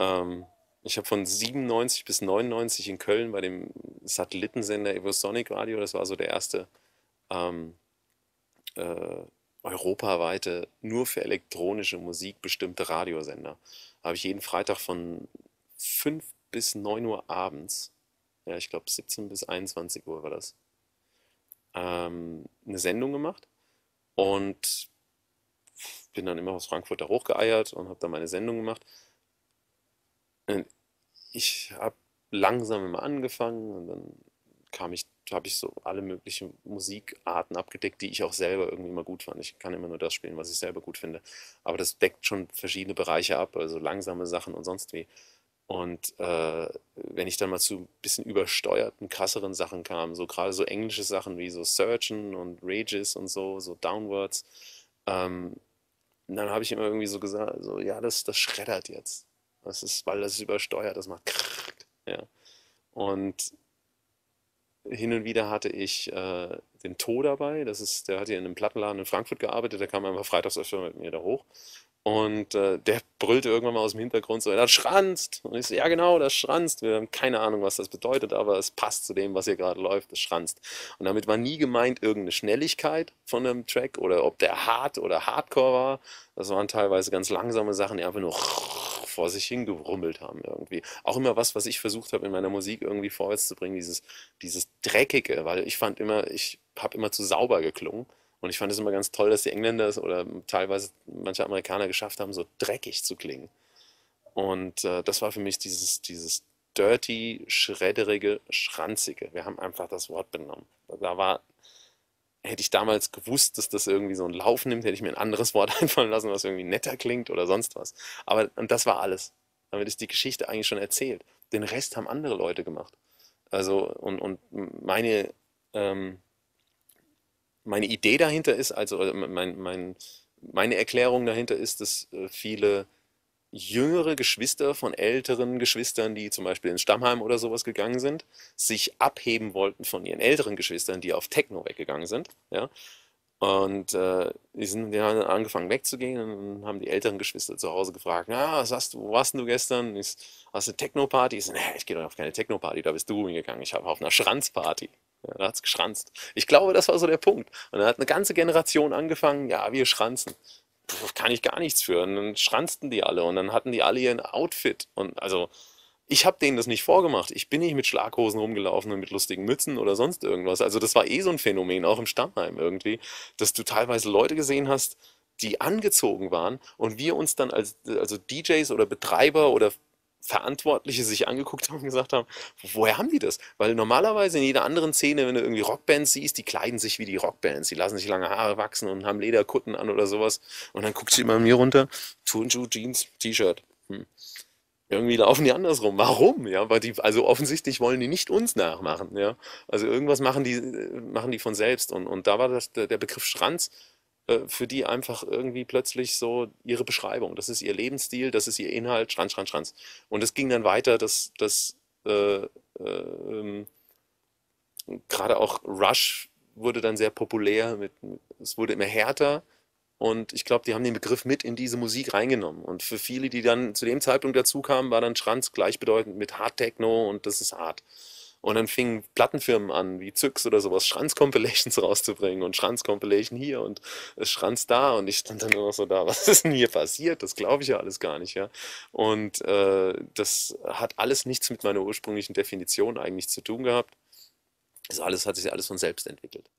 Ähm, ich habe von 97 bis 99 in Köln bei dem Satellitensender Evosonic Radio, das war so der erste ähm, äh, europaweite, nur für elektronische Musik bestimmte Radiosender. Habe ich jeden Freitag von 5 bis 9 Uhr abends, ja, ich glaube 17 bis 21 Uhr war das, ähm, eine Sendung gemacht und bin dann immer aus Frankfurt da hochgeeiert und habe dann meine Sendung gemacht. Äh, ich habe langsam immer angefangen und dann kam ich, habe ich so alle möglichen Musikarten abgedeckt, die ich auch selber irgendwie immer gut fand. Ich kann immer nur das spielen, was ich selber gut finde. Aber das deckt schon verschiedene Bereiche ab, also langsame Sachen und sonst wie. Und äh, wenn ich dann mal zu ein bisschen übersteuerten, krasseren Sachen kam, so gerade so englische Sachen wie so Surgeon und Rages und so, so Downwards, ähm, dann habe ich immer irgendwie so gesagt, so ja, das, das schreddert jetzt. Das ist, weil das ist übersteuert, das macht ja. Und hin und wieder hatte ich äh, den To dabei, das ist, der hat hier in einem Plattenladen in Frankfurt gearbeitet, der kam einfach freitags öfter mit mir da hoch. Und äh, der brüllte irgendwann mal aus dem Hintergrund so, das schranzt. Und ich so, ja genau, das schranzt. Wir haben keine Ahnung, was das bedeutet, aber es passt zu dem, was hier gerade läuft, das schranzt. Und damit war nie gemeint irgendeine Schnelligkeit von einem Track oder ob der hart oder hardcore war. Das waren teilweise ganz langsame Sachen, die einfach nur vor sich hingerummelt haben irgendwie. Auch immer was, was ich versucht habe, in meiner Musik irgendwie vorwärts zu bringen, dieses, dieses Dreckige, weil ich fand immer, ich habe immer zu sauber geklungen. Und ich fand es immer ganz toll, dass die Engländer oder teilweise manche Amerikaner geschafft haben, so dreckig zu klingen. Und äh, das war für mich dieses, dieses dirty, schredderige, schranzige. Wir haben einfach das Wort benommen. Da war hätte ich damals gewusst, dass das irgendwie so einen Lauf nimmt, hätte ich mir ein anderes Wort einfallen lassen, was irgendwie netter klingt oder sonst was. Aber und das war alles. Damit ist die Geschichte eigentlich schon erzählt. Den Rest haben andere Leute gemacht. Also und, und meine ähm, meine Idee dahinter ist, also mein, mein, meine Erklärung dahinter ist, dass äh, viele jüngere Geschwister von älteren Geschwistern, die zum Beispiel ins Stammheim oder sowas gegangen sind, sich abheben wollten von ihren älteren Geschwistern, die auf Techno weggegangen sind. Ja? Und äh, die, sind, die haben dann angefangen wegzugehen und haben die älteren Geschwister zu Hause gefragt, na, was hast du, wo warst du gestern? Ich, hast du eine Techno-Party? Ich so, nee, ich gehe doch auf keine Techno-Party, da bist du hingegangen. Ich habe auf einer Schranzparty. Ja, da es geschranzt. Ich glaube, das war so der Punkt. Und dann hat eine ganze Generation angefangen, ja, wir schranzen kann ich gar nichts für. Und dann schranzten die alle und dann hatten die alle ihren Outfit. Und also, ich habe denen das nicht vorgemacht. Ich bin nicht mit Schlaghosen rumgelaufen und mit lustigen Mützen oder sonst irgendwas. Also das war eh so ein Phänomen, auch im Stammheim irgendwie, dass du teilweise Leute gesehen hast, die angezogen waren und wir uns dann als also DJs oder Betreiber oder Verantwortliche sich angeguckt haben und gesagt haben, woher haben die das? Weil normalerweise in jeder anderen Szene, wenn du irgendwie Rockbands siehst, die kleiden sich wie die Rockbands. Die lassen sich lange Haare wachsen und haben Lederkutten an oder sowas. Und dann guckt sie immer mir runter, Turnschuh, Jeans, T-Shirt. Hm. Irgendwie laufen die andersrum. Warum? Ja, weil die, also offensichtlich wollen die nicht uns nachmachen. Ja, also irgendwas machen die, äh, machen die von selbst. Und, und da war das, der Begriff Schranz äh, für die einfach irgendwie plötzlich so ihre Beschreibung. Das ist ihr Lebensstil, das ist ihr Inhalt, Schranz, Schranz, Schranz. Und es ging dann weiter, dass, dass äh, äh ähm, gerade auch Rush wurde dann sehr populär, mit, es wurde immer härter. Und ich glaube, die haben den Begriff mit in diese Musik reingenommen. Und für viele, die dann zu dem Zeitpunkt dazu kamen, war dann Schranz gleichbedeutend mit Hard Techno und das ist hart. Und dann fingen Plattenfirmen an, wie Zyx oder sowas, Schranz-Compilations rauszubringen und Schranz-Compilation hier und äh, Schranz da. Und ich stand dann nur noch so da, was ist denn hier passiert? Das glaube ich ja alles gar nicht, ja. Und äh, das hat alles nichts mit meiner ursprünglichen Definition eigentlich zu tun gehabt. Das alles hat sich alles von selbst entwickelt.